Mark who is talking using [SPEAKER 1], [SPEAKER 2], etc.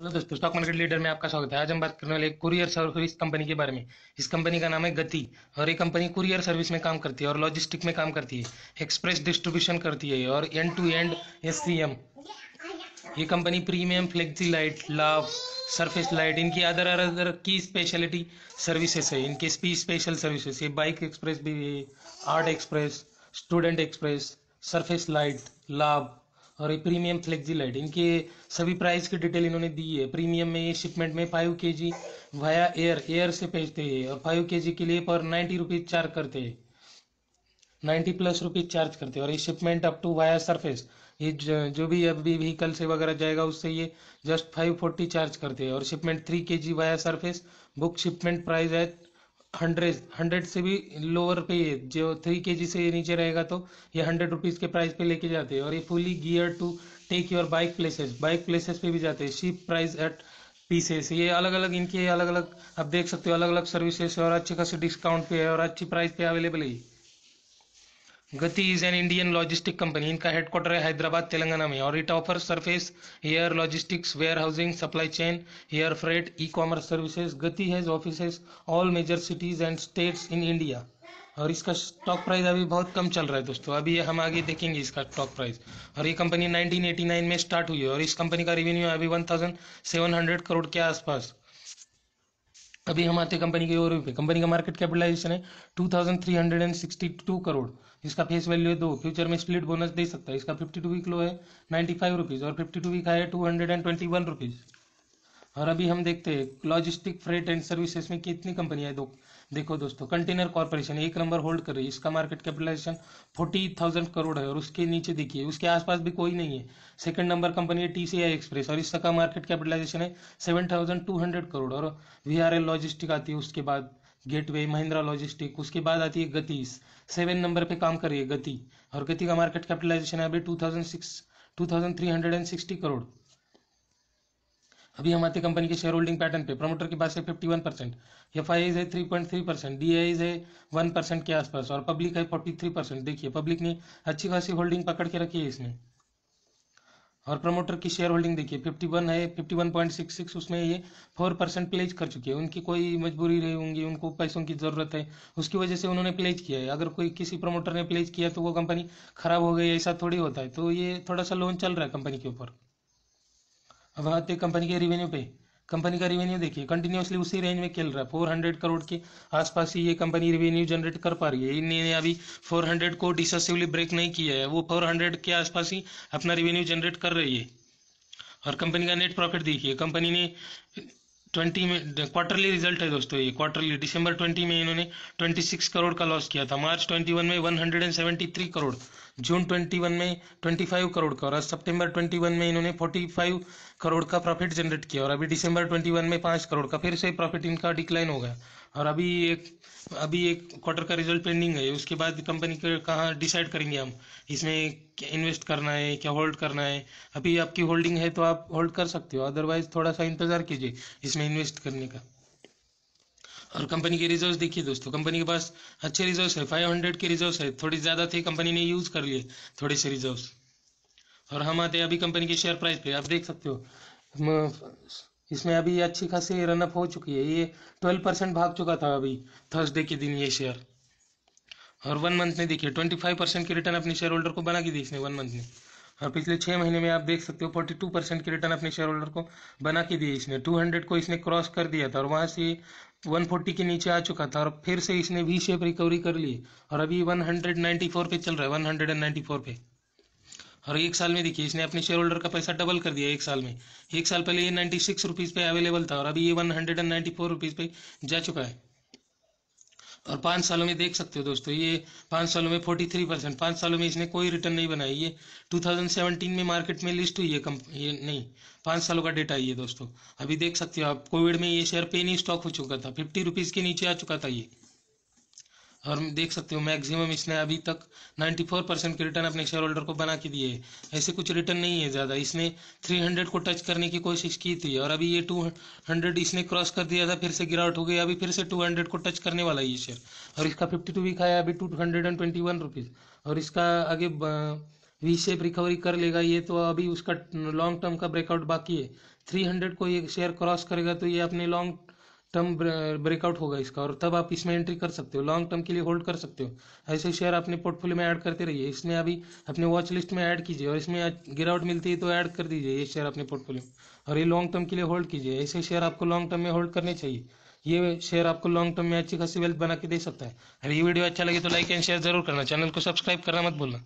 [SPEAKER 1] hello दोस्तों stock market leader में आपका स्वागत है आज हम बात करने वाले कुरियर सर्विस कंपनी के बारे में इस कंपनी का नाम है गति और ये कंपनी कुरियर सर्विस में काम करती है और लॉजिस्टिक में काम करती है एक्सप्रेस डिस्ट्रीब्यूशन करती है और end to end S C M ये कंपनी प्रीमियम फ्लेक्सी लाइट लाभ सरफेस लाइट इनकी अदर अदर की स्पेशलिटी सर्विसेस है इनके स्पीड स्पेशल सर्विसेस ये बाइक एक्सप्रेस भी है art express student express surface light लाभ और ये प्रीमियम फ्लेक्सी लाइट इनके सभी प्राइस की डिटेल इन्होंने दी है प्रीमियम में ये शिपमेंट में फाइव के जी वाया एयर एयर से भेजते हैं और फाइव के जी के लिए पर नाइन्टी रुपीज़ चार्ज करते हैं नाइन्टी प्लस रुपीज़ चार्ज करते हैं और ये shipment up to via surface ये जो भी अभी व्हीकल से वगैरह जाएगा उससे ये जस्ट फाइव फोर्टी चार्ज करते हैं और shipment three K G via surface book shipment price है हंड्रेड हंड्रेड से भी लोअर पे जो थ्री के जी से नीचे रहेगा तो ये हंड्रेड रुपीज़ के प्राइस पे लेके जाते हैं और ये fully gear to take your bike places bike places पे भी जाते हैं शीप प्राइस एट पीसेस ये अलग अलग इनके अलग अलग आप देख सकते हो अलग अलग सर्विसेस और अच्छे खासे डिस्काउंट पे है और अच्छी प्राइस पे अवेलेबल है Gati is an Indian logistic company इनका हेडक्वार्टर है हैदराबाद तेलंगाना में और it offer surface air logistics warehousing supply chain air freight e commerce services Gati has office all major cities and states in India और इसका stock price अभी बहुत कम चल रहा है दोस्तों अभी हम आगे देखेंगे इसका स्टॉक प्राइस और ये कंपनी 1989 में स्टार्ट हुई है और इस कंपनी का रेवेन्यू अभी 1700 करोड़ के आसपास अभी हम आते कंपनी की ओवरव्यू पे कंपनी का मार्केट कैपिटलाइजेशन है 2362 करोड़ इसका फेस वैल्यू है दो फ्यूचर में स्प्लिट बोनस दे सकता है इसका 52 वीक लो है 95 रुपीस और 52 वीक हाई है 221 रुपीस और अभी हम देखते हैं लॉजिस्टिक फ्रेट एंड सर्विसेज में कितनी कंपनियां दो देखो दोस्तों कंटेनर कॉर्पोरेशन एक नंबर होल्ड कर रही है इसका market capitalization forty thousand crore है और उसके नीचे देखिए उसके आसपास भी कोई नहीं है सेकंड नंबर कंपनी है टीसीआई एक्सप्रेस और इसका मार्केट कैपिटलाइजेशन है seven thousand two hundred crore और वी आर एल लॉजिस्टिक आती है उसके बाद गेटवे महिंद्रा लॉजिस्टिक उसके बाद आती है गति सेवन नंबर पे काम कर रही है गति और गति का मार्केट कैपिटलाइजेशन है अभी two thousand six two thousand three hundred and sixty crore अभी हमारे कंपनी के शेयर होल्डिंग पैटर्न पे प्रमोटर के पास है fifty one percent F I है three point three percent D I है वन परसेंट के आसपास और पब्लिक है फोर्टी थ्री परसेंट देखिए पब्लिक ने अच्छी खासी होल्डिंग पकड़ के रखी है इसमें और प्रमोटर की शेयर होल्डिंग देखिए 51 है 51.66 उसमें ये फोर परसेंट प्लेज कर चुके हैं उनकी कोई मजबूरी रही होंगी उनको पैसों की ज़रूरत है उसकी वजह से उन्होंने प्लेज किया है अगर कोई किसी प्रमोटर ने प्लेज किया तो वो कंपनी खराब हो गई ऐसा थोड़ी होता है तो ये थोड़ा सा लोन चल रहा है कंपनी के ऊपर अब आते हैं कंपनी के रिवेन्यू पे कंपनी का रिवेन्यू देखिए कंटिन्यूसली उसी रेंज में खेल रहा है फोर हंड्रेड करोड़ के आसपास ही ये कंपनी रिवेन्यू जनरेट कर पा रही है इन्हें अभी फोर हंड्रेड को डिससिवली ब्रेक नहीं किया है वो फोर हंड्रेड के आसपास ही अपना रिवेन्यू जनरेट कर रही है और कंपनी का नेट प्रॉफिट देखिए कंपनी ने ट्वेंटी में क्वार्टरली रिजल्ट है दोस्तों ये क्वार्टरली दिसंबर ट्वेंटी में इन्होंने ट्वेंटी सिक्स करोड़ का लॉस किया था मार्च ट्वेंटी वन में one hundred and seventy three crore June twenty one में ट्वेंटी फाइव करोड़ का और सितंबर ट्वेंटी वन में इन्होंने फोर्टी फाइव करोड़ का प्रॉफिट जनरेट किया और अभी दिसंबर ट्वेंटी वन में पाँच करोड़ का फिर से प्रॉफिट इनका डिक्लाइन हो गया और अभी एक अभी एक क्वार्टर का रिजल्ट पेंडिंग है उसके बाद कंपनी के कहाँ डिसाइड करेंगे हम इसमें क्या इन्वेस्ट करना है क्या होल्ड करना है अभी आपकी होल्डिंग है तो आप होल्ड कर सकते हो अदरवाइज थोड़ा सा इंतज़ार कीजिए इसमें इन्वेस्ट करने का और कंपनी के रिजर्व देखिए दोस्तों कंपनी के पास अच्छे रिजर्व है हंड्रेड के रिजर्व है थोड़ी ज़्यादा थे कंपनी ने यूज़ कर लिए थोड़े से रिजर्व और हम आते हैं अभी कंपनी के शेयर प्राइस पे आप देख सकते हो इसमें अभी अच्छी खासी रनअप हो चुकी है ये ट्वेल्व परसेंट भाग चुका था अभी थर्सडे के दिन ये शेयर और वन मंथ में देखिए ट्वेंटी फाइव परसेंट की रिटर्न अपने शेयर होल्डर को बना के दी इसने वन मंथ में और पिछले छः महीने में आप देख सकते हो फोर्टी टू परसेंट की रिटर्न अपने शेयर होल्डर को बना के दी इसने टू हंड्रेड को इसने क्रॉस कर दिया था और वहाँ से वन फोर्टी के नीचे आ चुका था और फिर से इसने वी शेप रिकवरी कर ली और अभी वन हंड्रेड नाइन्टी फोर पे चल रहा है one hundred and ninety four पे और एक साल में देखिए इसने अपने शेयर होल्डर का पैसा डबल कर दिया एक साल में एक साल पहले ये नाइन्टी सिक्स रुपीज़ पे अवेलेबल था और अभी ये one hundred and ninety four rupees पे जा चुका है और पाँच सालों में देख सकते हो दोस्तों ये पाँच सालों में फोर्टी थ्री परसेंट पाँच सालों में इसने कोई रिटर्न नहीं बनाई ये टू थाउजेंड सेवनटीन में मार्केट में लिस्ट हुई है ये नहीं पाँच सालों का डेटा ये दोस्तों अभी देख सकते हो आप कोविड में ये शेयर पेनी स्टॉक हो चुका था फिफ्टी रुपीज़ के नीचे आ चुका था ये और देख सकते हो मैक्सिमम इसने अभी तक 94 परसेंट के रिटर्न अपने शेयर होल्डर को बना के दिए ऐसे कुछ रिटर्न नहीं है ज़्यादा इसने 300 को टच करने की कोशिश की थी और अभी ये 200 इसने क्रॉस कर दिया था फिर से गिरावट हो गई अभी फिर से 200 को टच करने वाला है ये शेयर और इसका 52 वीक आया अभी टू हंड्रेड और इसका आगे वी शेप रिकवरी कर लेगा ये तो अभी उसका लॉन्ग टर्म का ब्रेकआउट बाकी है हंड्रेड को ये शेयर क्रॉस करेगा तो ये अपने लॉन्ग टर्म ब्रेकआउट होगा इसका और तब आप इसमें एंट्री कर सकते हो लॉन्ग टर्म के लिए होल्ड कर सकते हो ऐसे शेयर अपने पोर्टफोलियो में ऐड करते रहिए इसमें अभी अपने वॉच लिस्ट में ऐड कीजिए और इसमें गिरावट मिलती है तो ऐड कर दीजिए ये शेयर अपने पोर्टफोलियो और ये लॉन्ग टर्म के लिए होल्ड कीजिए ऐसे शेयर आपको लॉन्ग टर्म में होल्ड करने चाहिए ये शेयर आपको लॉन्ग टर्म में अच्छी खासी वेल्थ बना के दे सकता है अगर ये वीडियो अच्छा लगे तो लाइक एंड शेयर जरूर करना चैनल को सब्सक्राइब करना मत बोलना